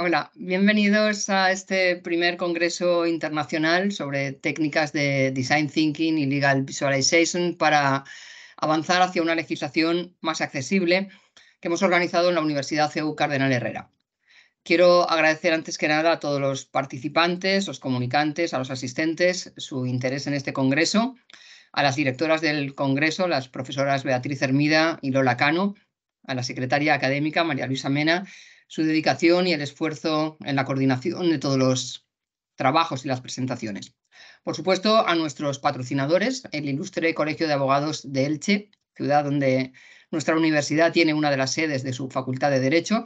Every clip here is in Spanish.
Hola, bienvenidos a este primer Congreso Internacional sobre técnicas de Design Thinking y Legal Visualization para avanzar hacia una legislación más accesible que hemos organizado en la Universidad CEU Cardenal Herrera. Quiero agradecer antes que nada a todos los participantes, los comunicantes, a los asistentes su interés en este Congreso, a las directoras del Congreso, las profesoras Beatriz Hermida y Lola Cano, a la secretaria académica María Luisa Mena su dedicación y el esfuerzo en la coordinación de todos los trabajos y las presentaciones. Por supuesto, a nuestros patrocinadores, el ilustre Colegio de Abogados de Elche, ciudad donde nuestra universidad tiene una de las sedes de su Facultad de Derecho,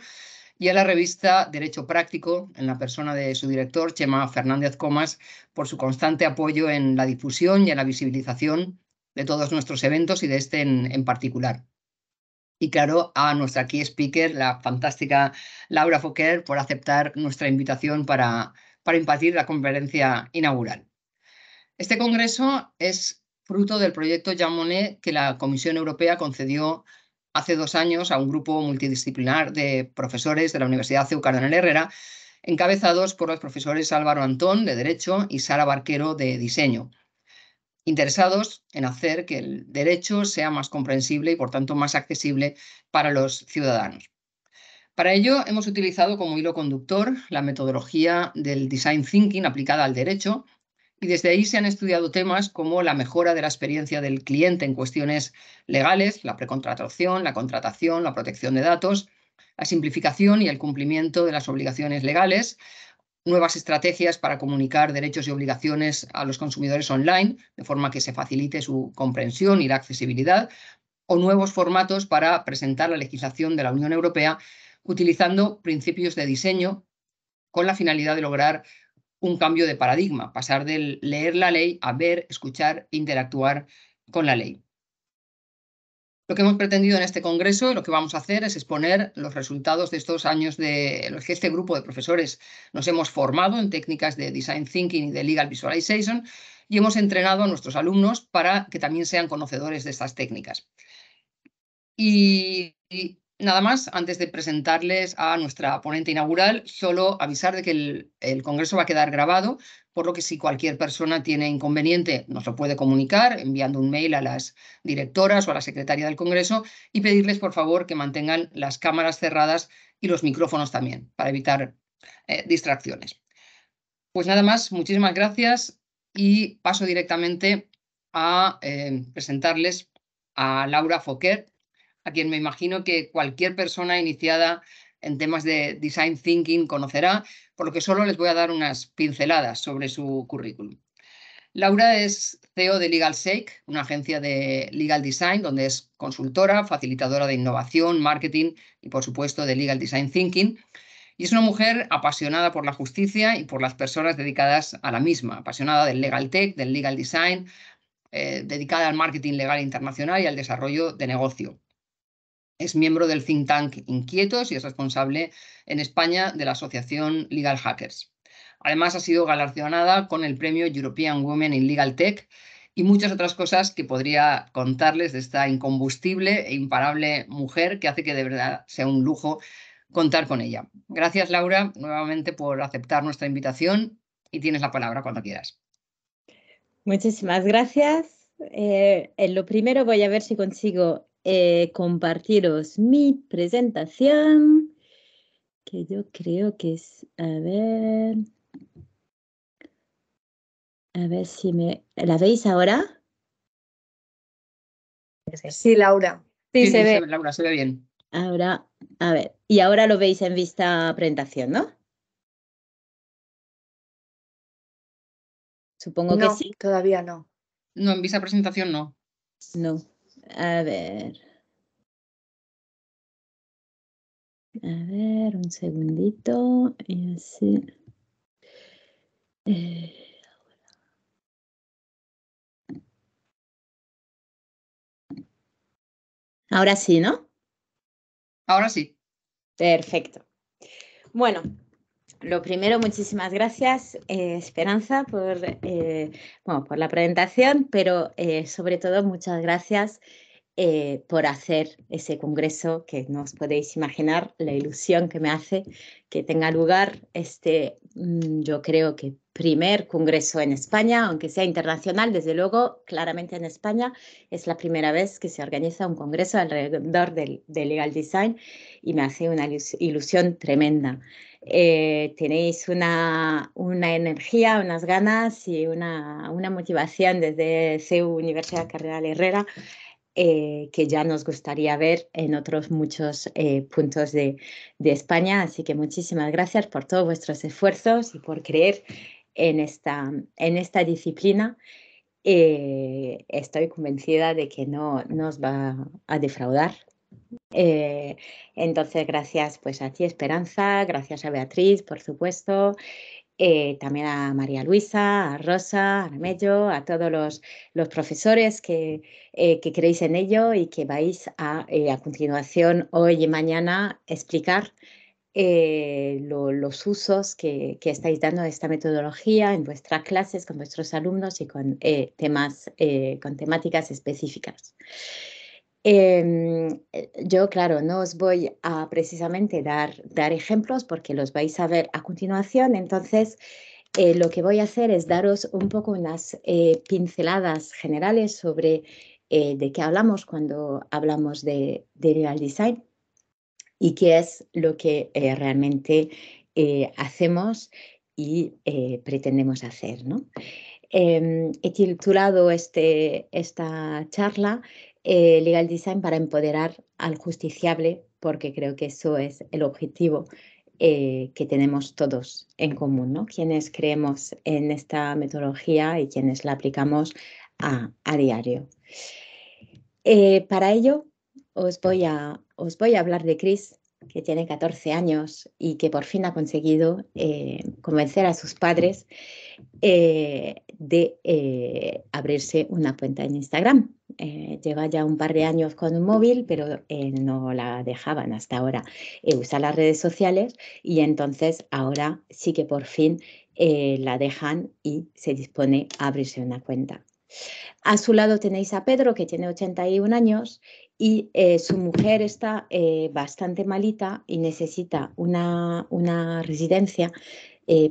y a la revista Derecho Práctico, en la persona de su director, Chema Fernández Comas, por su constante apoyo en la difusión y en la visibilización de todos nuestros eventos y de este en, particular y claro, a nuestra key speaker, la fantástica Laura Fokker, por aceptar nuestra invitación para, para impartir la conferencia inaugural. Este congreso es fruto del proyecto Jean que la Comisión Europea concedió hace dos años a un grupo multidisciplinar de profesores de la Universidad CEU Cardenal Herrera, encabezados por los profesores Álvaro Antón, de Derecho, y Sara Barquero, de Diseño interesados en hacer que el derecho sea más comprensible y, por tanto, más accesible para los ciudadanos. Para ello, hemos utilizado como hilo conductor la metodología del design thinking aplicada al derecho y desde ahí se han estudiado temas como la mejora de la experiencia del cliente en cuestiones legales, la precontratación, la contratación, la protección de datos, la simplificación y el cumplimiento de las obligaciones legales, nuevas estrategias para comunicar derechos y obligaciones a los consumidores online, de forma que se facilite su comprensión y la accesibilidad, o nuevos formatos para presentar la legislación de la Unión Europea utilizando principios de diseño con la finalidad de lograr un cambio de paradigma, pasar del leer la ley a ver, escuchar, e interactuar con la ley. Lo que hemos pretendido en este congreso y lo que vamos a hacer es exponer los resultados de estos años de los que este grupo de profesores nos hemos formado en técnicas de Design Thinking y de Legal Visualization y hemos entrenado a nuestros alumnos para que también sean conocedores de estas técnicas. y nada más, antes de presentarles a nuestra ponente inaugural, solo avisar de que el, Congreso va a quedar grabado, por lo que si cualquier persona tiene inconveniente, nos lo puede comunicar enviando un mail a las directoras o a la secretaria del Congreso y pedirles, por favor, que mantengan las cámaras cerradas y los micrófonos también, para evitar eh, distracciones. Pues nada más, muchísimas gracias y paso directamente a eh, presentarles a Laura foquet a quien me imagino que cualquier persona iniciada en temas de design thinking conocerá, por lo que solo les voy a dar unas pinceladas sobre su currículum. Laura es CEO de LegalShake, una agencia de legal design donde es consultora, facilitadora de innovación, marketing y por supuesto de legal design thinking. Y es una mujer apasionada por la justicia y por las personas dedicadas a la misma, apasionada del legal tech, del legal design, eh, dedicada al marketing legal internacional y al desarrollo de negocio. Es miembro del think tank Inquietos y es responsable en España de la asociación Legal Hackers. Además, ha sido galardonada con el premio European Women in Legal Tech y muchas otras cosas que podría contarles de esta incombustible e imparable mujer que hace que de verdad sea un lujo contar con ella. Gracias, Laura, nuevamente por aceptar nuestra invitación y tienes la palabra cuando quieras. Muchísimas gracias. Eh, en lo primero voy a ver si consigo eh, compartiros mi presentación, que yo creo que es, a ver, a ver si me, ¿la veis ahora? Sí, Laura. Sí, se ve. Laura, se ve bien. Ahora, a ver, y ahora lo veis en vista presentación, ¿no? Supongo que sí. Todavía no. No, en vista presentación no. No. A ver. A ver, un segundito. Y así. Eh, ahora sí, ¿no? Ahora sí. Perfecto. Bueno, lo primero, muchísimas gracias, eh, Esperanza, por, eh, por la presentación, pero eh, sobre todo muchas gracias eh, por hacer ese congreso que no os podéis imaginar la ilusión que me hace que tenga lugar este, mm, yo creo que primer congreso en España, aunque sea internacional, desde luego, claramente en España es la primera vez que se organiza un congreso alrededor del, legal design y me hace una ilusión tremenda. Eh, tenéis una, una, energía, unas ganas y una, una motivación desde CEU Universidad Carrera Herrera eh, que ya nos gustaría ver en otros muchos eh, puntos de, España. Así que muchísimas gracias por todos vuestros esfuerzos y por creer en esta, en esta disciplina. Eh, estoy convencida de que no nos va a defraudar. entonces, gracias pues a ti, Esperanza, gracias a Beatriz, por supuesto, eh, también a María Luisa, a Rosa, a Armello, a todos los, profesores eh, que, creéis en ello y que vais a, eh, continuación hoy y mañana explicar los usos que, estáis dando de esta metodología en vuestras clases con vuestros alumnos y con, temas, con temáticas específicas. Em, eh, yo, claro, no os voy a precisamente dar, dar ejemplos porque los vais a ver a continuación. Entonces, eh, lo que voy a hacer es daros un poco unas eh, pinceladas generales sobre de qué hablamos cuando hablamos de, Real Design y qué es lo que realmente hacemos y pretendemos hacer. Em, he titulado este, esta charla eh, legal design para empoderar al justiciable, porque creo que eso es el objetivo eh, que tenemos todos en común, ¿no? Quienes creemos en esta metodología y quienes la aplicamos a, diario. Eh, para ello, os voy, a, os voy a hablar de Chris, que tiene 14 años y que por fin ha conseguido convencer a sus padres de abrirse una cuenta en Instagram. Eh, lleva ya un par de años con un móvil, pero eh, no la dejaban hasta ahora Usa eh, usar las redes sociales y entonces ahora sí que por fin la dejan y se dispone a abrirse una cuenta. A su lado tenéis a Pedro, que tiene 81 años y su mujer está bastante malita y necesita una, residencia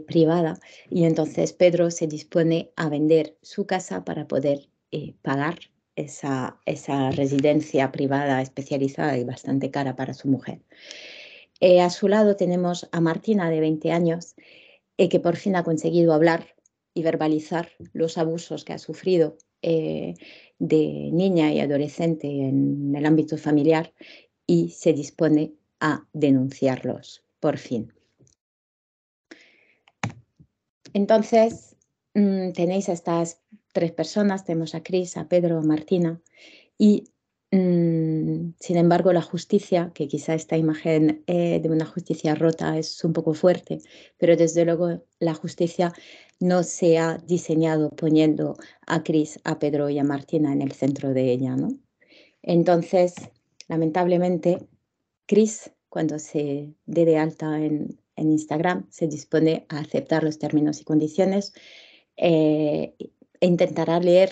privada. Y entonces Pedro se dispone a vender su casa para poder pagar esa, residencia privada especializada y bastante cara para su mujer. Eh, a su lado tenemos a Martina de 20 años, eh, que por fin ha conseguido hablar y verbalizar los abusos que ha sufrido eh, de niña y adolescente en el ámbito familiar y se dispone a denunciarlos, por fin. Entonces, mm, tenéis estas tres personas, tenemos a Cris, a Pedro, a Martina, y mm, sin embargo la justicia, que quizá esta imagen eh, de una justicia rota es un poco fuerte, pero desde luego la justicia no se ha diseñado poniendo a Cris, a Pedro y a Martina en el centro de ella. ¿no? Entonces, lamentablemente, Cris, cuando se dé de alta en, Instagram, se dispone a aceptar los términos y condiciones eh, e intentará leer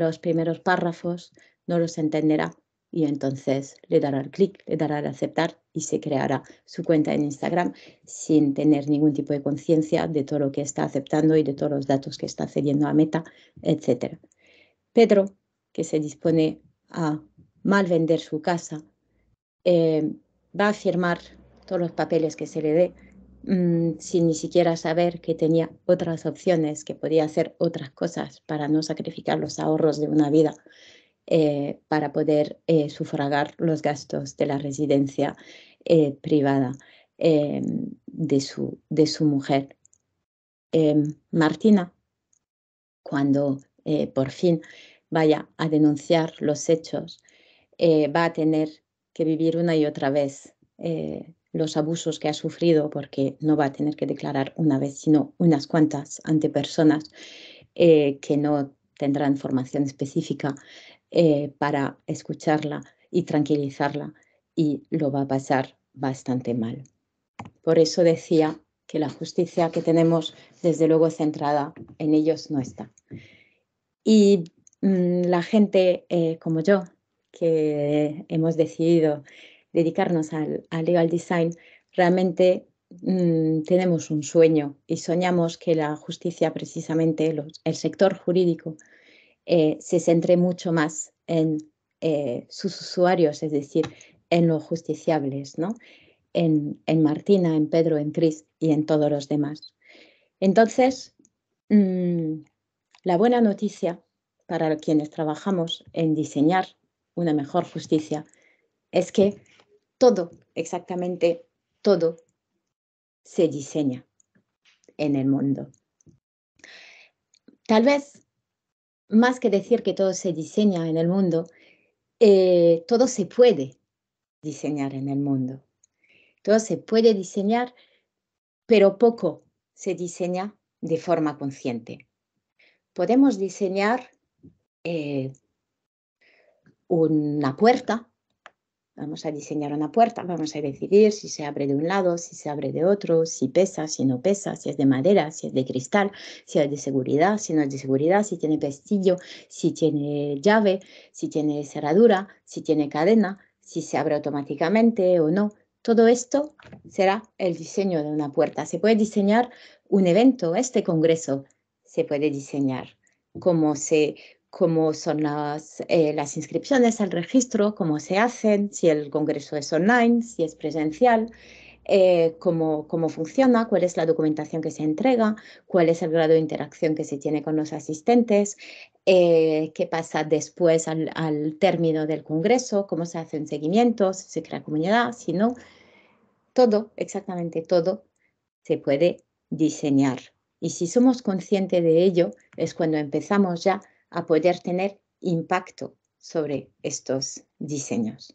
los primeros párrafos, no los entenderá y entonces le dará el clic, le dará el aceptar y se creará su cuenta en Instagram sin tener ningún tipo de conciencia de todo lo que está aceptando y de todos los datos que está cediendo a Meta, etc. Pedro, que se dispone a mal vender su casa, eh, va a firmar todos los papeles que se le dé, Mm, sin ni siquiera saber que tenía otras opciones, que podía hacer otras cosas para no sacrificar los ahorros de una vida. Eh, para poder eh, sufragar los gastos de la residencia eh, privada em, de su, de, su, mujer. Em, Martina, cuando por fin vaya a denunciar los hechos, va a tener que vivir una y otra vez los abusos que ha sufrido, porque no va a tener que declarar una vez, sino unas cuantas ante personas eh, que no tendrán formación específica eh, para escucharla y tranquilizarla y lo va a pasar bastante mal. Por eso decía que la justicia que tenemos, desde luego centrada en ellos, no está. Y mm, la gente eh, como yo, que hemos decidido dedicarnos al, legal design, realmente mm, tenemos un sueño y soñamos que la justicia, precisamente el sector jurídico, eh, se centre mucho más en eh, sus usuarios, es decir, en los justiciables, ¿no? En, Martina, en Pedro, en Cris y en todos los demás. Entonces, mm, la buena noticia para quienes trabajamos en diseñar una mejor justicia es que todo, exactamente todo se diseña en el mundo. Tal vez, más que decir que todo se diseña en el mundo, eh, todo se puede diseñar en el mundo. Todo se puede diseñar, pero poco se diseña de forma consciente. Podemos diseñar eh, una puerta Vamos a diseñar una puerta, vamos a decidir si se abre de un lado, si se abre de otro, si pesa, si no pesa, si es de madera, si es de cristal, si es de seguridad, si no es de seguridad, si tiene pestillo, si tiene llave, si tiene cerradura, si tiene cadena, si se abre automáticamente o no. Todo esto será el diseño de una puerta. Se puede diseñar un evento, este congreso se puede diseñar, como se, cómo son las, eh, las inscripciones al registro, cómo se hacen, si el congreso es online, si es presencial, eh, cómo, cómo, funciona, cuál es la documentación que se entrega, cuál es el grado de interacción que se tiene con los asistentes, eh, qué pasa después al, al, término del congreso, cómo se hace un seguimiento, si se crea comunidad, si no. Todo, exactamente todo, se puede diseñar. Y si somos conscientes de ello, es cuando empezamos ya a poder tener impacto sobre estos diseños.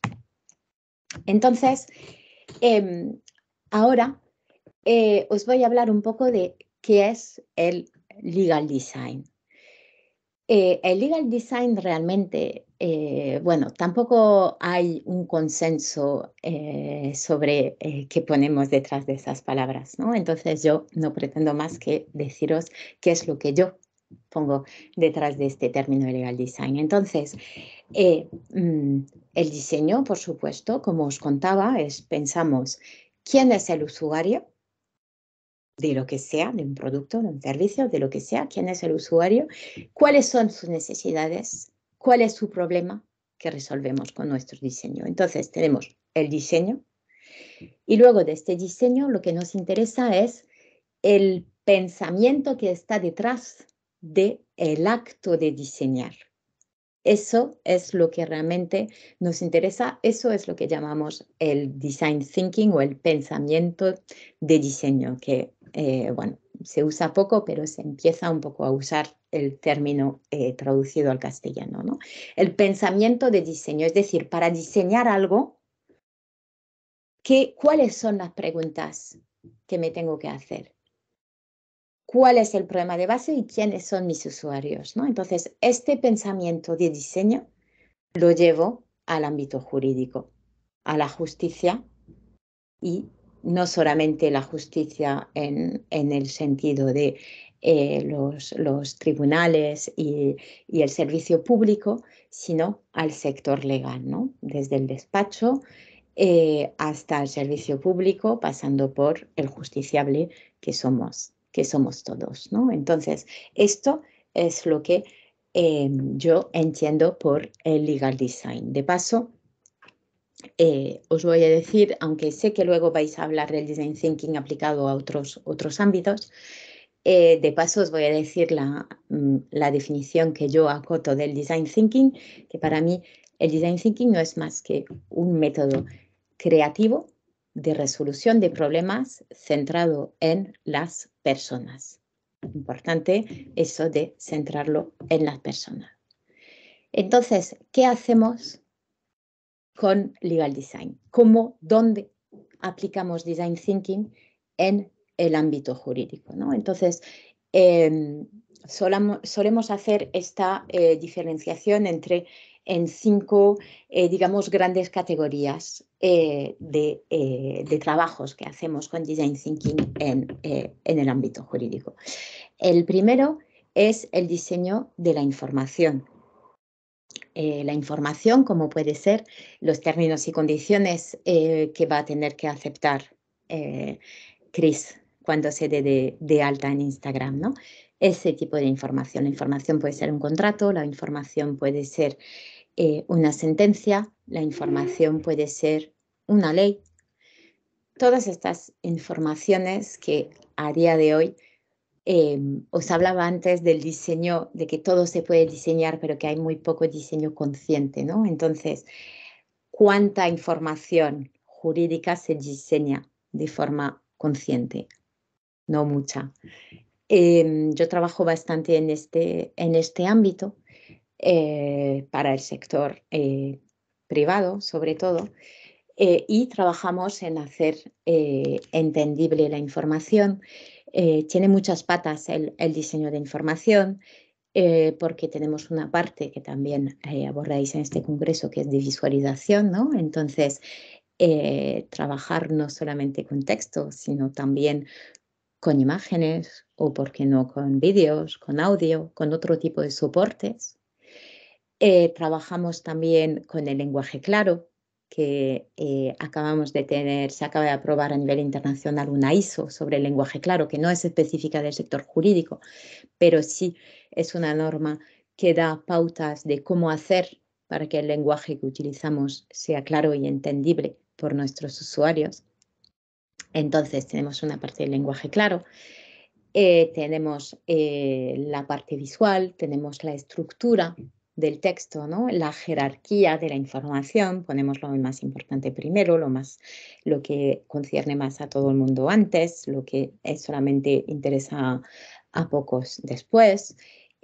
Entonces, em, ahora eh, os voy a hablar un poco de qué es el legal design. Eh, el legal design realmente, eh, bueno, tampoco hay un consenso sobre qué ponemos detrás de esas palabras, ¿no? Entonces yo no pretendo más que deciros qué es lo que yo pongo detrás de este término de legal design. Entonces, eh, mm, el diseño, por supuesto, como os contaba, es pensamos quién es el usuario de lo que sea, de un producto, de un servicio, de lo que sea, quién es el usuario, cuáles son sus necesidades, cuál es su problema que resolvemos con nuestro diseño. Entonces, tenemos el diseño y luego de este diseño lo que nos interesa es el pensamiento que está detrás de el acto de diseñar. Eso es lo que realmente nos interesa, eso es lo que llamamos el design thinking o el pensamiento de diseño, que eh, bueno, se usa poco, pero se empieza un poco a usar el término eh, traducido al castellano. ¿no? El pensamiento de diseño, es decir, para diseñar algo, qué ¿cuáles son las preguntas que me tengo que hacer? cuál es el problema de base y quiénes son mis usuarios. Entonces, este pensamiento de diseño lo llevo al ámbito jurídico, a la justicia y no solamente la justicia en, el sentido de eh, los, tribunales y, el servicio público, sino al sector legal, desde el despacho eh, hasta el servicio público, pasando por el justiciable que somos que somos todos, ¿no? Entonces, esto es lo que em, yo entiendo por el legal design. De paso, eh, os voy a decir, aunque sé que luego vais a hablar del design thinking aplicado a otros, otros ámbitos, eh, de paso os voy a decir la, mm, la, definición que yo acoto del design thinking, que para mí el design thinking no es más que un método creativo de resolución de problemas centrado en las personas. Importante eso de centrarlo en las personas. Entonces, ¿qué hacemos con Legal Design? ¿Cómo, dónde aplicamos Design Thinking en el ámbito jurídico? ¿no? Entonces, em, solemos hacer esta eh, diferenciación entre en cinco, eh, digamos, grandes categorías eh, eh, de, trabajos que hacemos con Design Thinking en, en, el ámbito jurídico. El primero es el diseño de la información. la información, como puede ser los términos y condiciones que va a tener que aceptar Chris cuando se dé de, alta en Instagram, ¿no? ese tipo de información. La información puede ser un contrato, la información puede ser eh, una sentencia, la información puede ser una ley. Todas estas informaciones que a día de hoy em, os hablaba antes del diseño, de que todo se puede diseñar, pero que hay muy poco diseño consciente, ¿no? Entonces, ¿cuánta información jurídica se diseña de forma consciente? No mucha. Em, yo trabajo bastante en este, este ámbito eh, para el sector eh, privado, sobre todo, eh, y trabajamos en hacer entendible la información. tiene muchas patas el, el diseño de información, porque tenemos una parte que también abordáis en este congreso, que es de visualización, ¿no? Entonces, trabajar no solamente con texto, sino también con imágenes o, por qué no, con vídeos, con audio, con otro tipo de soportes eh, trabajamos también con el lenguaje claro, que eh, acabamos de tener, se acaba de aprobar a nivel internacional una ISO sobre el lenguaje claro, que no es específica del sector jurídico, pero sí es una norma que da pautas de cómo hacer para que el lenguaje que utilizamos sea claro y entendible por nuestros usuarios. Entonces tenemos una parte del lenguaje claro, eh, tenemos la parte visual, tenemos la estructura del texto, ¿no? La jerarquía de la información, ponemos lo más importante primero, lo más lo que concierne más a todo el mundo antes, lo que es solamente interesa a, pocos después.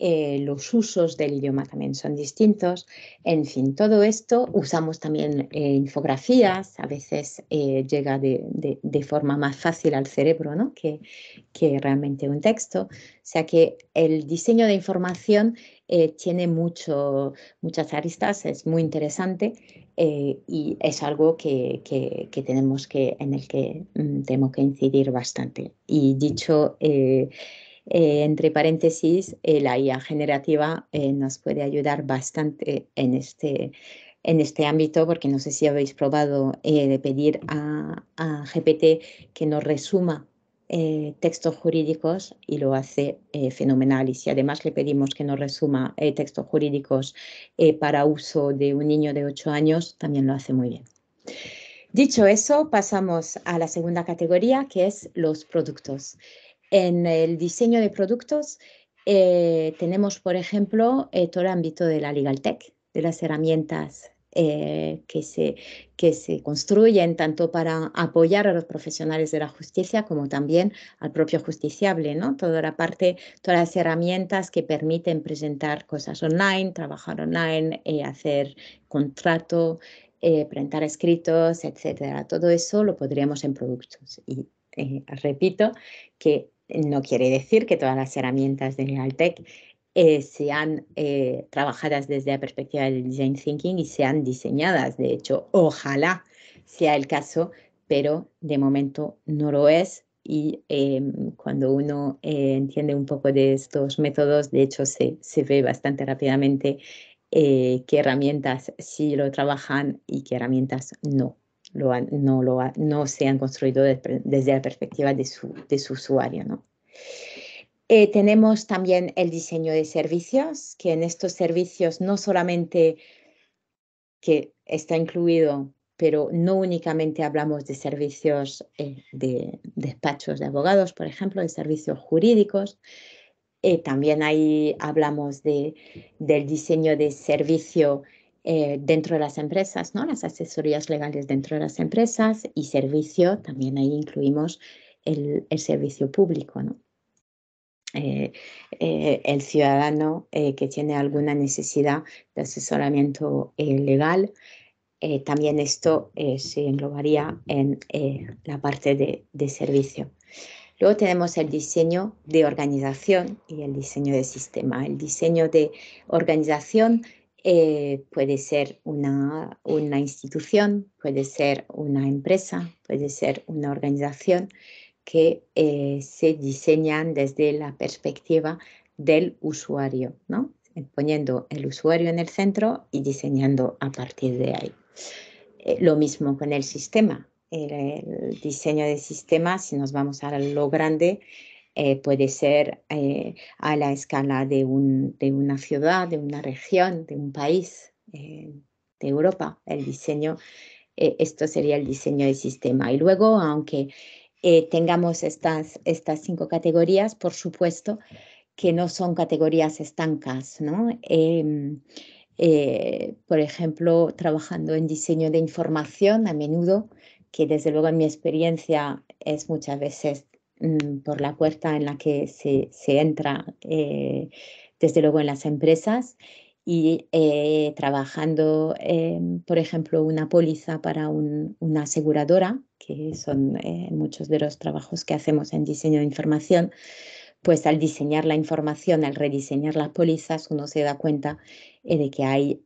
Eh, los usos del idioma también son distintos. En fin, todo esto usamos también eh, infografías, a veces eh, llega de, forma más fácil al cerebro ¿no? que, que realmente un texto. O sea que el diseño de información eh, tiene mucho, muchas aristas, es muy interesante eh, y es algo que, tenemos que, en el que mm, tenemos que incidir bastante. Y dicho eh, entre paréntesis, la IA generativa nos puede ayudar bastante en este en este ámbito, porque no sé si habéis probado de pedir a, GPT que nos resuma eh, textos jurídicos y lo hace eh, fenomenal. Y si además le pedimos que nos resuma eh, textos jurídicos para uso de un niño de 8 años, también lo hace muy bien. Dicho eso, pasamos a la segunda categoría, que es los productos. En el diseño de productos tenemos, por ejemplo, todo el ámbito de la legal tech, de las herramientas eh, que, se, que se construyen tanto para apoyar a los profesionales de la justicia como también al propio justiciable, ¿no? Toda la parte, todas las herramientas que permiten presentar cosas online, trabajar online, eh, hacer contrato, eh, presentar escritos, etcétera. Todo eso lo podríamos en productos. Y eh, repito que no quiere decir que todas las herramientas de Legaltech eh, sean eh, trabajadas desde la perspectiva del design thinking y sean diseñadas. De hecho, ojalá sea el caso, pero de momento no lo es. Y em, cuando uno eh, entiende un poco de estos métodos, de hecho se, se ve bastante rápidamente qué herramientas sí lo trabajan y qué herramientas no, lo no, lo no se han construido desde la perspectiva de su, de su usuario. ¿no? Eh, tenemos también el diseño de servicios, que en estos servicios no solamente que está incluido, pero no únicamente hablamos de servicios eh, de despachos de abogados, por ejemplo, de servicios jurídicos. Eh, también ahí hablamos de, del diseño de servicio dentro de las empresas, ¿no? las asesorías legales dentro de las empresas y servicio, también ahí incluimos el, el servicio público. ¿no? Eh, eh, el ciudadano eh, que tiene alguna necesidad de asesoramiento legal. también esto se englobaría en la parte de, servicio. Luego tenemos el diseño de organización y el diseño de sistema. El diseño de organización puede ser una institución, puede ser una empresa, puede ser una organización que eh, se diseñan desde la perspectiva del usuario, ¿no? poniendo el usuario en el centro y diseñando a partir de ahí. Eh, lo mismo con el sistema. El, diseño de sistema, si nos vamos a lo grande, eh, puede ser a la escala de, una ciudad, de una región, de un país, de Europa. El diseño, esto sería el diseño de sistema. Y luego, aunque eh, tengamos estas, estas cinco categorías, por supuesto, que no son categorías estancas, em, eh, por ejemplo, trabajando en diseño de información a menudo, que desde luego en mi experiencia es muchas veces mm, por la puerta en la que se, se entra, eh, desde luego en las empresas, y eh, trabajando, por ejemplo, una póliza para una aseguradora, que son eh, muchos de los trabajos que hacemos en diseño de información, pues al diseñar la información, al rediseñar las pólizas, uno se da cuenta eh, de que hay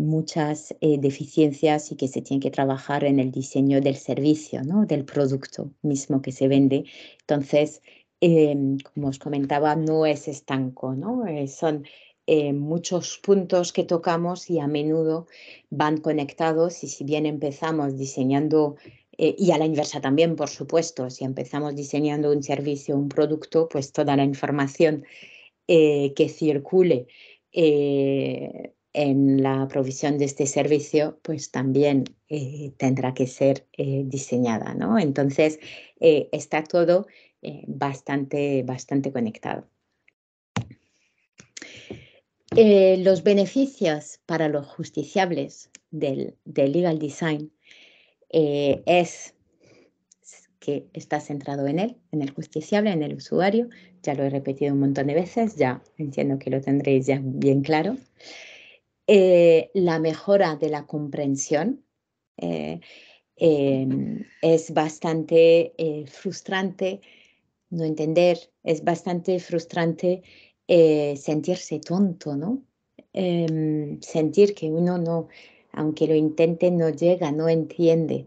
muchas deficiencias y que se tiene que trabajar en el diseño del servicio, ¿no? del producto mismo que se vende. Entonces, em, como os comentaba, no es estanco, ¿no? son eh, muchos puntos que tocamos y a menudo van conectados y si bien empezamos diseñando eh, y a la inversa también, por supuesto, si empezamos diseñando un servicio, un producto, pues toda la información eh, que circule en la provisión de este servicio, pues también tendrá que ser diseñada, ¿no? Entonces, está todo bastante, bastante conectado. Eh, los beneficios para los justiciables del, legal design eh, es que está centrado en él, en el justiciable, en el usuario. Ya lo he repetido un montón de veces, ya entiendo que lo tendréis ya bien claro. Eh, la mejora de la comprensión em, es bastante frustrante no entender, es bastante frustrante eh, sentirse tonto, ¿no? Em, sentir que uno no, aunque lo intente, no llega, no entiende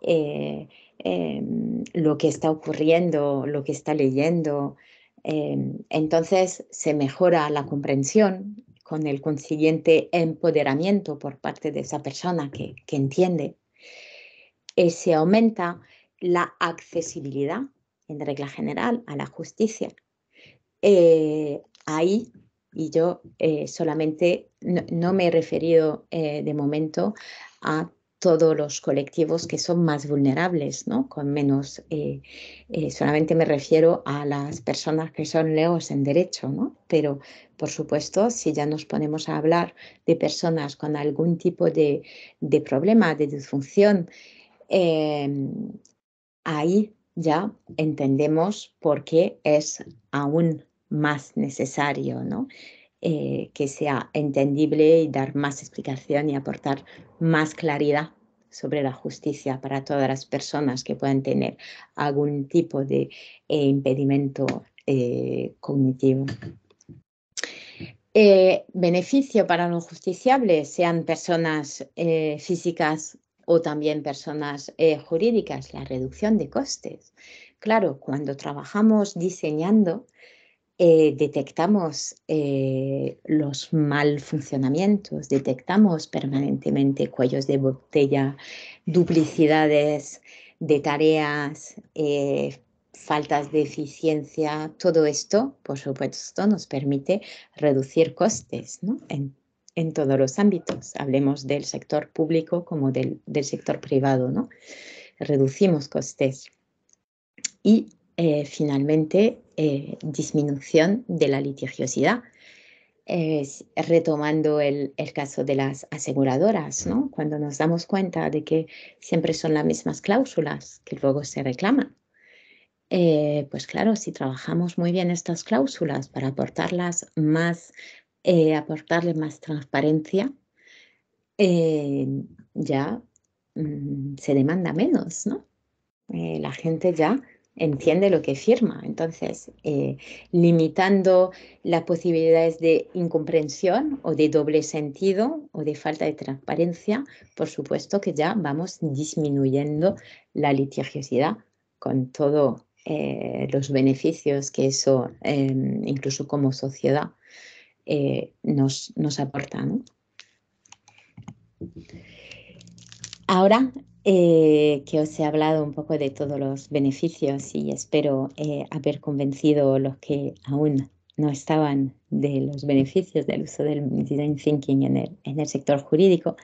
eh, em, lo que está ocurriendo, lo que está leyendo. Em, entonces se mejora la comprensión con el consiguiente empoderamiento por parte de esa persona que, que entiende. Eh, se aumenta la accesibilidad, en regla general, a la justicia eh, ahí, y yo eh, solamente no, me he referido eh, de momento a todos los colectivos que son más vulnerables, ¿no? Con menos, solamente me refiero a las personas que son leos en derecho, ¿no? Pero, por supuesto, si ya nos ponemos a hablar de personas con algún tipo de, problema, de disfunción, em, ahí ya entendemos por qué es aún más necesario eh, que sea entendible y dar más explicación y aportar más claridad sobre la justicia para todas las personas que puedan tener algún tipo de eh, impedimento eh, cognitivo. beneficio para los justiciables, sean personas físicas o también personas eh, jurídicas, la reducción de costes. Claro, cuando trabajamos diseñando, eh, detectamos eh, los mal funcionamientos, detectamos permanentemente cuellos de botella, duplicidades de tareas, faltas de eficiencia, todo esto, por supuesto, nos permite reducir costes en todos los ámbitos, hablemos del sector público como del, sector privado, ¿no? Reducimos costes. Y eh, finalmente, eh, disminución de la litigiosidad. retomando el, caso de las aseguradoras, cuando nos damos cuenta de que siempre son las mismas cláusulas que luego se reclaman. Eh, pues claro, si trabajamos muy bien estas cláusulas para aportarlas más eh, aportarle más transparencia, eh, ya mm, se demanda menos, ¿no? Eh, la gente ya entiende lo que firma. Entonces, limitando las posibilidades de incomprensión o de doble sentido o de falta de transparencia, por supuesto que ya vamos disminuyendo la litigiosidad con todos los beneficios que eso, em, incluso como sociedad, eh, nos, nos, aporta. Ahora eh, que os he hablado un poco de todos los beneficios y espero eh, haber convencido los que aún no estaban de los beneficios del uso del design thinking en el, sector jurídico,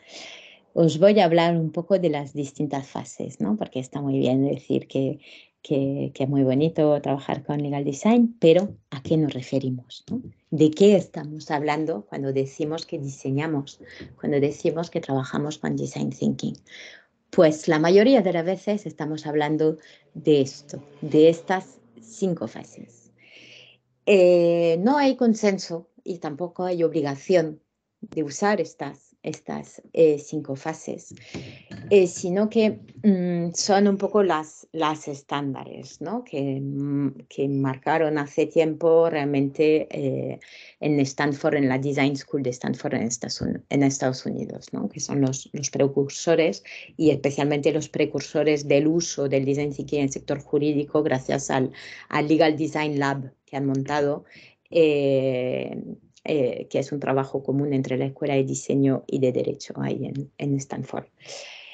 os voy a hablar un poco de las distintas fases, porque está muy bien decir que que, es muy bonito trabajar con legal design, pero ¿a qué nos referimos? ¿De qué estamos hablando cuando decimos que diseñamos, cuando decimos que trabajamos con design thinking? Pues la mayoría de las veces estamos hablando de esto, de estas cinco fases. Eh, no hay consenso y tampoco hay obligación de usar estas estas eh, cinco fases, eh, sino que mm, son un poco las, las estándares ¿no? que, mm, que, marcaron hace tiempo realmente eh, en Stanford, en la Design School de Stanford en Estados, Unidos, ¿no? que son los, los, precursores y especialmente los precursores del uso del design thinking en el sector jurídico gracias al, al Legal Design Lab que han montado. Eh, que es un trabajo común entre la Escuela de Diseño y de Derecho ahí en, Stanford.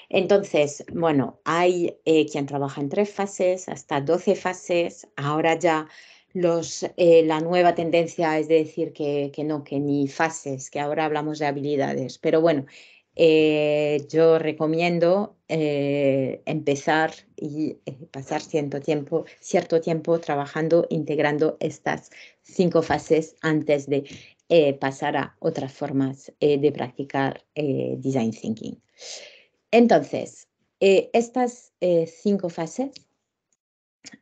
Entonces, bueno, hay eh, quien trabaja en tres fases, hasta 12 fases. Ahora ya los, eh, la nueva tendencia es decir que, no, que ni fases, que ahora hablamos de habilidades. Pero bueno, yo recomiendo empezar y pasar cierto tiempo, cierto tiempo trabajando, integrando estas cinco fases antes de eh, pasar a otras formas eh, de practicar eh, design thinking. Entonces, estas cinco fases,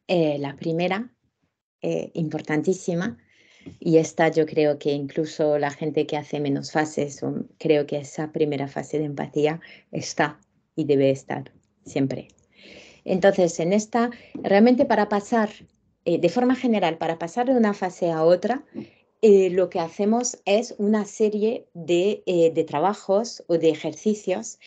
la primera, importantísima, y esta yo creo que incluso la gente que hace menos fases, creo que esa primera fase de empatía está y debe estar siempre. Entonces, en esta, realmente para pasar, de forma general, para pasar de una fase a otra, eh, lo que hacemos es una serie de, eh, trabajos o de ejercicios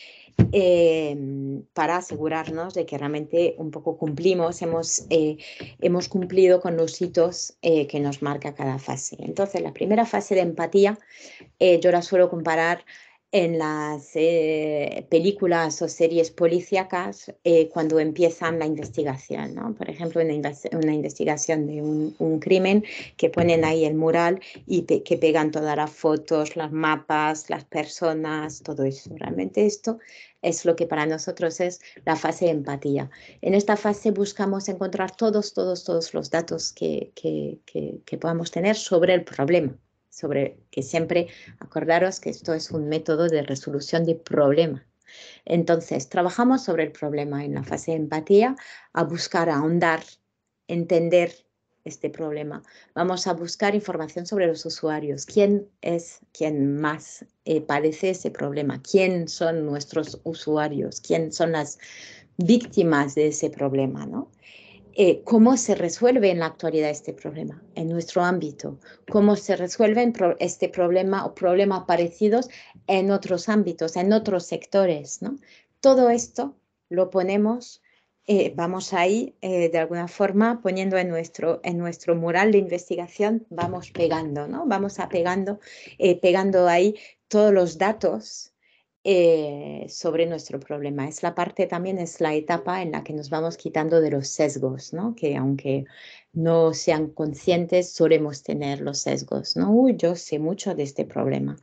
em, para asegurarnos de que realmente un poco cumplimos, hemos, eh, hemos cumplido con los hitos que nos marca cada fase. Entonces, la primera fase de empatía, yo la suelo comparar en las eh, películas o series policíacas eh, cuando empiezan la investigación, ¿no? Por ejemplo, una, una investigación de un, crimen que ponen ahí el mural y que pegan todas las fotos, los mapas, las personas, todo eso. Realmente esto es lo que para nosotros es la fase de empatía. En esta fase buscamos encontrar todos, todos, todos los datos que, que podamos tener sobre el problema sobre que siempre acordaros que esto es un método de resolución de problema. Entonces, trabajamos sobre el problema en la fase de empatía a buscar ahondar, entender este problema. Vamos a buscar información sobre los usuarios. ¿Quién es quien más eh, padece ese problema? ¿Quién son nuestros usuarios? ¿Quién son las víctimas de ese problema? ¿no? Eh, cómo se resuelve en la actualidad este problema, en nuestro ámbito, cómo se resuelven este problema o problemas parecidos en otros ámbitos, en otros sectores. Todo esto lo ponemos, eh, vamos ahí eh, de alguna forma poniendo en nuestro, en nuestro mural de investigación, vamos pegando, ¿no? vamos apegando, pegando ahí todos los datos eh, sobre nuestro problema. Es la parte también, es la etapa en la que nos vamos quitando de los sesgos, ¿no? Que aunque no sean conscientes, solemos tener los sesgos, ¿no? Uy, yo sé mucho de este problema.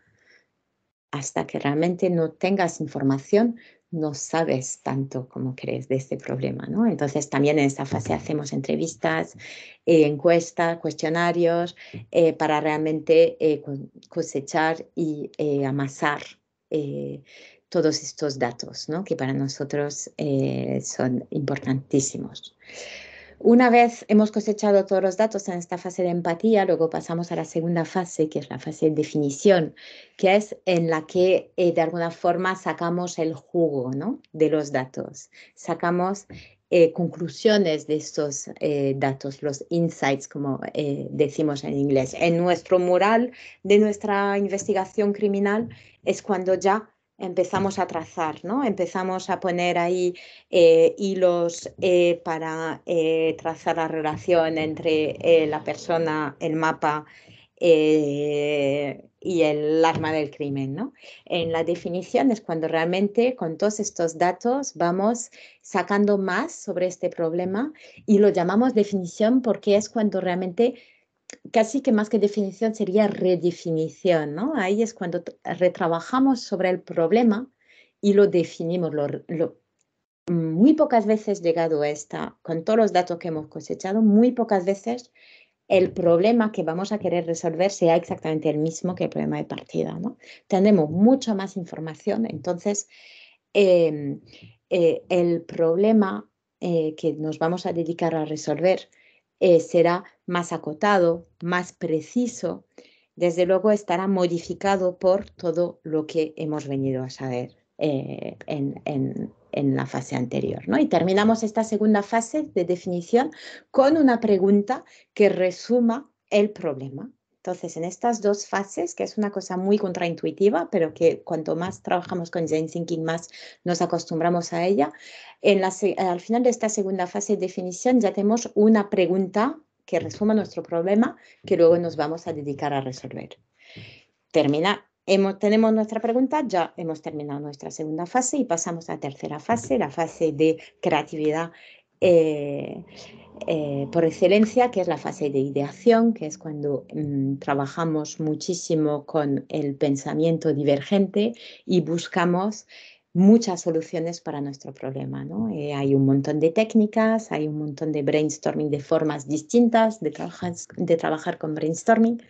Hasta que realmente no tengas información, no sabes tanto como crees de este problema, ¿no? Entonces también en esta fase hacemos entrevistas, eh, encuestas, cuestionarios eh, para realmente cosechar y amasar eh, todos estos datos, que para nosotros eh, son importantísimos. Una vez hemos cosechado todos los datos en esta fase de empatía, luego pasamos a la segunda fase, que es la fase de definición, que es en la que eh, de alguna forma sacamos el jugo ¿no? de los datos, sacamos conclusiones de estos datos, los insights, como decimos en inglés. En nuestro mural de nuestra investigación criminal es cuando ya empezamos a trazar, ¿no? Empezamos a poner ahí eh, hilos eh, para eh, trazar la relación entre la persona, el mapa y el arma del crimen, En la definición es cuando realmente con todos estos datos vamos sacando más sobre este problema y lo llamamos definición porque es cuando realmente casi que más que definición sería redefinición, ¿no? Ahí es cuando retrabajamos sobre el problema y lo definimos. Lo, muy pocas veces llegado a esta, con todos los datos que hemos cosechado, muy pocas veces el problema que vamos a querer resolver sea exactamente el mismo que el problema de partida, ¿no? Tenemos mucha más información, entonces em, eh, el problema eh, que nos vamos a dedicar a resolver eh, será más acotado, más preciso, desde luego estará modificado por todo lo que hemos venido a saber eh, en, la fase anterior. Y terminamos esta segunda fase de definición con una pregunta que resuma el problema. Entonces, en estas dos fases, que es una cosa muy contraintuitiva, pero que cuanto más trabajamos con Jane Thinking, más nos acostumbramos a ella, al final de esta segunda fase de definición ya tenemos una pregunta que resuma nuestro problema que luego nos vamos a dedicar a resolver. Termina tenemos nuestra pregunta, ya hemos terminado nuestra segunda fase y pasamos a la tercera fase, la fase de creatividad eh, eh, por excelencia, que es la fase de ideación, que es cuando mm, trabajamos muchísimo con el pensamiento divergente y buscamos muchas soluciones para nuestro problema. Eh, hay un montón de técnicas, hay un montón de brainstorming de formas distintas de, trabajar, de trabajar con brainstorming.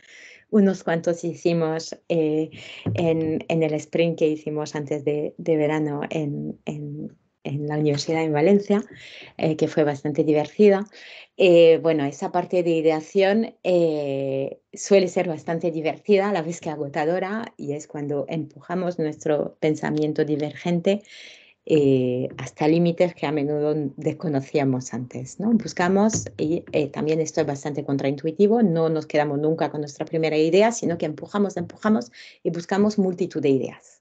Unos cuantos hicimos en, el sprint que hicimos antes de, verano en, en la universidad en Valencia, eh, que fue bastante divertida. Eh, bueno, esa parte de ideación eh, suele ser bastante divertida a la vez que agotadora y es cuando empujamos nuestro pensamiento divergente hasta límites que a menudo desconocíamos antes. ¿no? Buscamos, y también esto es bastante contraintuitivo, no nos quedamos nunca con nuestra primera idea, sino que empujamos, empujamos y buscamos multitud de ideas.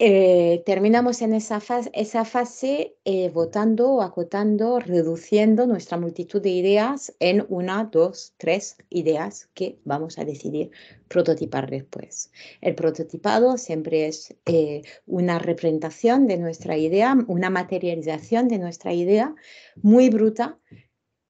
Eh, terminamos en esa, fase, eh, votando, acotando, reduciendo nuestra multitud de ideas en una, dos, tres ideas que vamos a decidir prototipar después. El prototipado siempre es eh, una representación de nuestra idea, una materialización de nuestra idea muy bruta,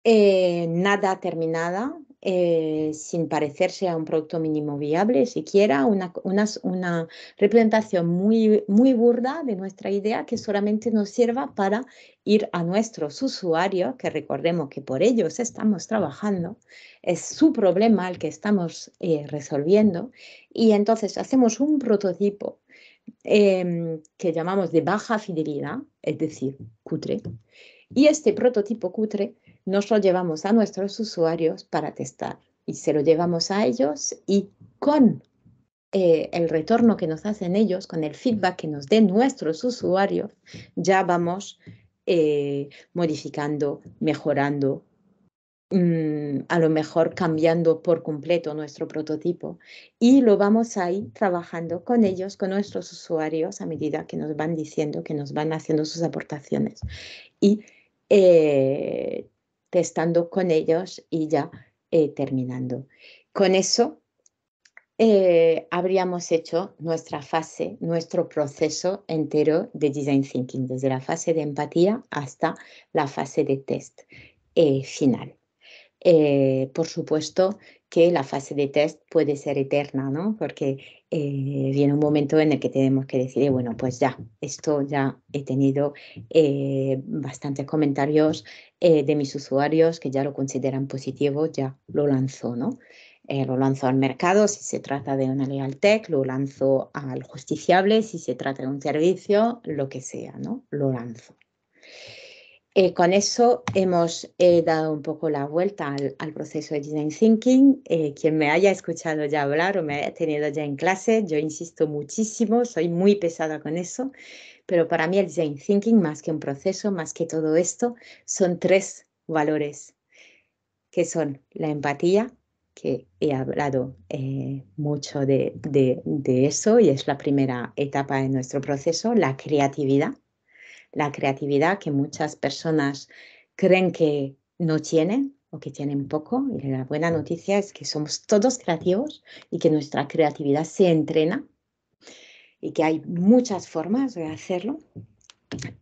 nada terminada, eh, sin parecerse a un producto mínimo viable siquiera, una, representación muy, muy burda de nuestra idea que solamente nos sirva para ir a nuestros usuarios, que recordemos que por ellos estamos trabajando, es su problema el que estamos eh, resolviendo, y entonces hacemos un prototipo em, que llamamos de baja fidelidad, es decir, cutre, y este prototipo cutre nos lo llevamos a nuestros usuarios para testar y se lo llevamos a ellos y con eh, el retorno que nos hacen ellos, con el feedback que nos den nuestros usuarios, ya vamos eh, modificando, mejorando, mm, a lo mejor cambiando por completo nuestro prototipo y lo vamos a ir trabajando con ellos, con nuestros usuarios, a medida que nos van diciendo, que nos van haciendo sus aportaciones. Y eh, Testando con ellos y ya eh, terminando. Con eso eh, habríamos hecho nuestra fase, nuestro proceso entero de design thinking, desde la fase de empatía hasta la fase de test eh, final. por supuesto que la fase de test puede ser eterna, ¿no? Porque eh, viene un momento en el que tenemos que decir, bueno, pues ya, esto ya he tenido eh, bastantes comentarios eh, de mis usuarios que ya lo consideran positivo, ya lo lanzo, ¿no? lo lanzo al mercado si se trata de una legal tech, lo lanzo al justiciable si se trata de un servicio, lo que sea, ¿no? Lo lanzo. Eh, con eso hemos eh, dado un poco la vuelta al, proceso de Design Thinking. Eh, quien me haya escuchado ya hablar o me haya tenido ya en clase, yo insisto muchísimo, soy muy pesada con eso, pero para mí el Design Thinking, más que un proceso, más que todo esto, son tres valores, que son la empatía, que he hablado mucho de, eso y es la primera etapa de nuestro proceso, la creatividad, la creatividad que muchas personas creen que no tienen o que tienen poco. Y la buena noticia es que somos todos creativos y que nuestra creatividad se entrena y que hay muchas formas de hacerlo.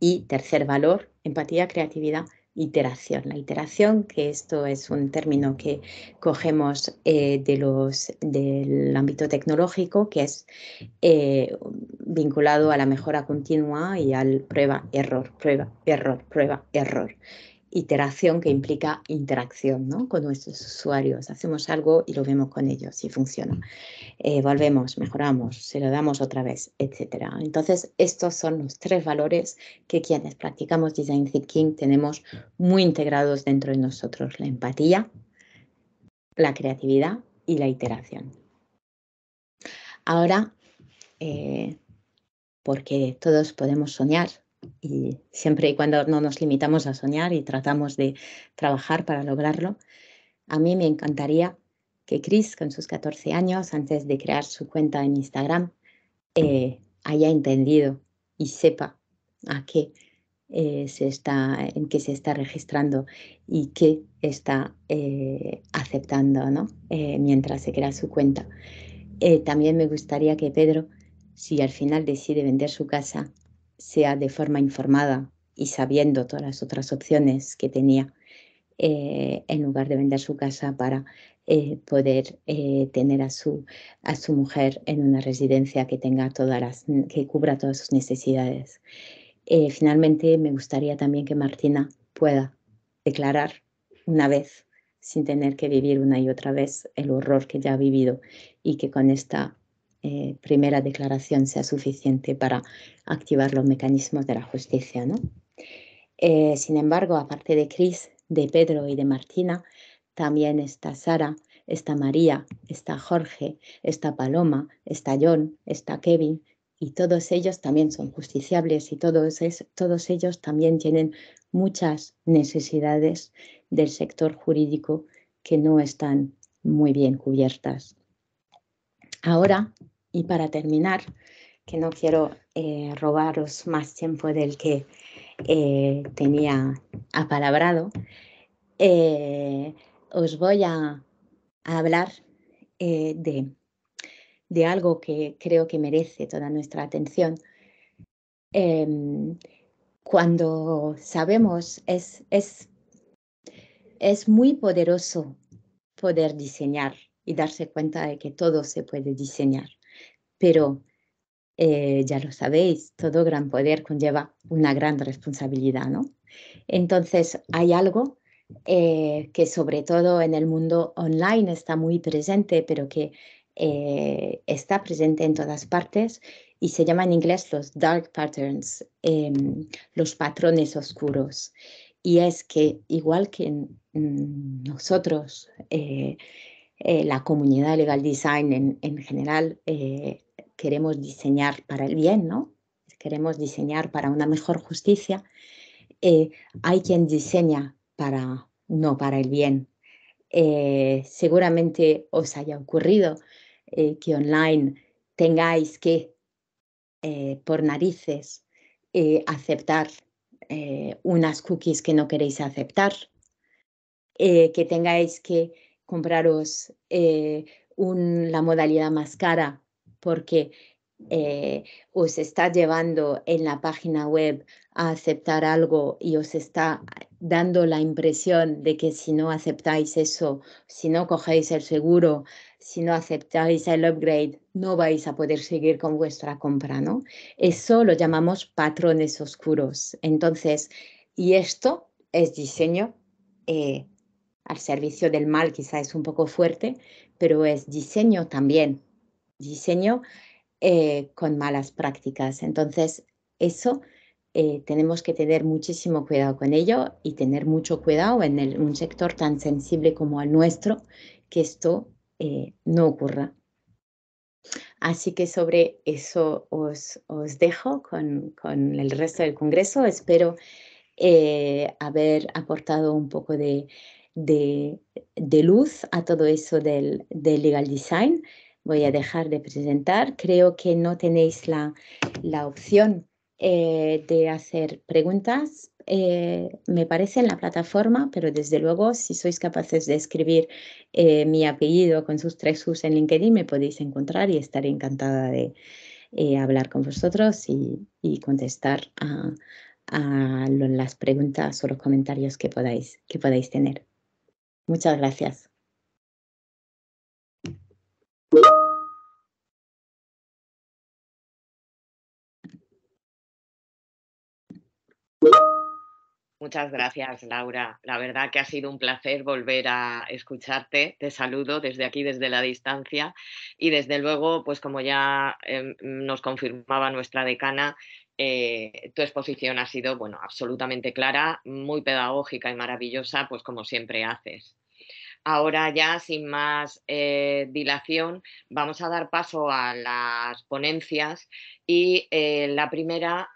Y tercer valor, empatía, creatividad iteración. La iteración, que esto es un término que cogemos eh, de los, del ámbito tecnológico, que es eh, vinculado a la mejora continua y al prueba-error, prueba-error, prueba-error iteración que mm. implica interacción ¿no? con nuestros usuarios. Hacemos algo y lo vemos con ellos y funciona. Eh, volvemos, mejoramos, se lo damos otra vez, etc. Entonces, estos son los tres valores que quienes practicamos Design Thinking tenemos muy integrados dentro de nosotros. La empatía, la creatividad y la iteración. Ahora, eh, porque todos podemos soñar y siempre y cuando no nos limitamos a soñar y tratamos de trabajar para lograrlo, a mí me encantaría que Chris, con sus 14 años, antes de crear su cuenta en Instagram, eh, haya entendido y sepa a qué eh, se está, en qué se está registrando y qué está eh, aceptando ¿no? mientras se crea su cuenta. también me gustaría que Pedro, si al final decide vender su casa, sea de forma informada y sabiendo todas las otras opciones que tenía, eh, en lugar de vender su casa para eh, poder eh, tener a su, a su mujer en una residencia que tenga todas las, que cubra todas sus necesidades. finalmente, me gustaría también que Martina pueda declarar una vez sin tener que vivir una y otra vez el horror que ya ha vivido y que con esta eh, primera declaración sea suficiente para activar los mecanismos de la justicia. ¿no? Eh, sin embargo, aparte de Cris, de Pedro y de Martina, también está Sara, está María, está Jorge, está Paloma, está John, está Kevin, y todos ellos también son justiciables y todos, todos ellos también tienen muchas necesidades del sector jurídico que no están muy bien cubiertas. Ahora y para terminar, que no quiero eh, robaros más tiempo del que eh, tenía apalabrado, eh, os voy a, hablar de, de, algo que creo que merece toda nuestra atención. Em, cuando sabemos, es, es, es muy poderoso poder diseñar y darse cuenta de que todo se puede diseñar pero eh, ya lo sabéis, todo gran poder conlleva una gran responsabilidad, ¿no? Entonces, hay algo eh, que sobre todo en el mundo online está muy presente, pero que eh, está presente en todas partes y se llama en inglés los dark patterns, em, los patrones oscuros. Y es que igual que mm, nosotros eh, la comunidad legal design en, general eh, queremos diseñar para el bien, ¿no? Queremos diseñar para una mejor justicia. Eh, hay quien diseña para no para el bien. seguramente os haya ocurrido que online tengáis que, por narices, aceptar unas cookies que no queréis aceptar, que tengáis que compraros eh, la modalidad más cara porque eh, os está llevando en la página web a aceptar algo y os está dando la impresión de que si no aceptáis eso, si no cogéis el seguro, si no aceptáis el upgrade, no vais a poder seguir con vuestra compra, ¿no? Eso lo llamamos patrones oscuros. Entonces, y esto es diseño eh, al servicio del mal quizá es un poco fuerte, pero es diseño también, diseño eh, con malas prácticas. Entonces, eso eh, tenemos que tener muchísimo cuidado con ello y tener mucho cuidado en un sector tan sensible como el nuestro, que esto eh, no ocurra. Así que sobre eso os, dejo con, el resto del Congreso. Espero haber aportado un poco de de, luz a todo eso del, legal design. Voy a dejar de presentar. Creo que no tenéis la, opción eh, de hacer preguntas, eh, me parece, en la plataforma, pero desde luego, si sois capaces de escribir eh, mi apellido con sus tres sus en LinkedIn, me podéis encontrar y estaré encantada de hablar con vosotros y, contestar a, a, las preguntas o los comentarios que podáis, que podáis tener. Muchas gracias. Muchas gracias, Laura. La verdad que ha sido un placer volver a escucharte. Te saludo desde aquí, desde la distancia. Y desde luego, pues como ya em, nos confirmaba nuestra decana, eh, tu exposición ha sido, bueno, absolutamente clara, muy pedagógica y maravillosa, pues como siempre haces. Ahora ya, sin más eh, dilación, vamos a dar paso a las ponencias y eh, la primera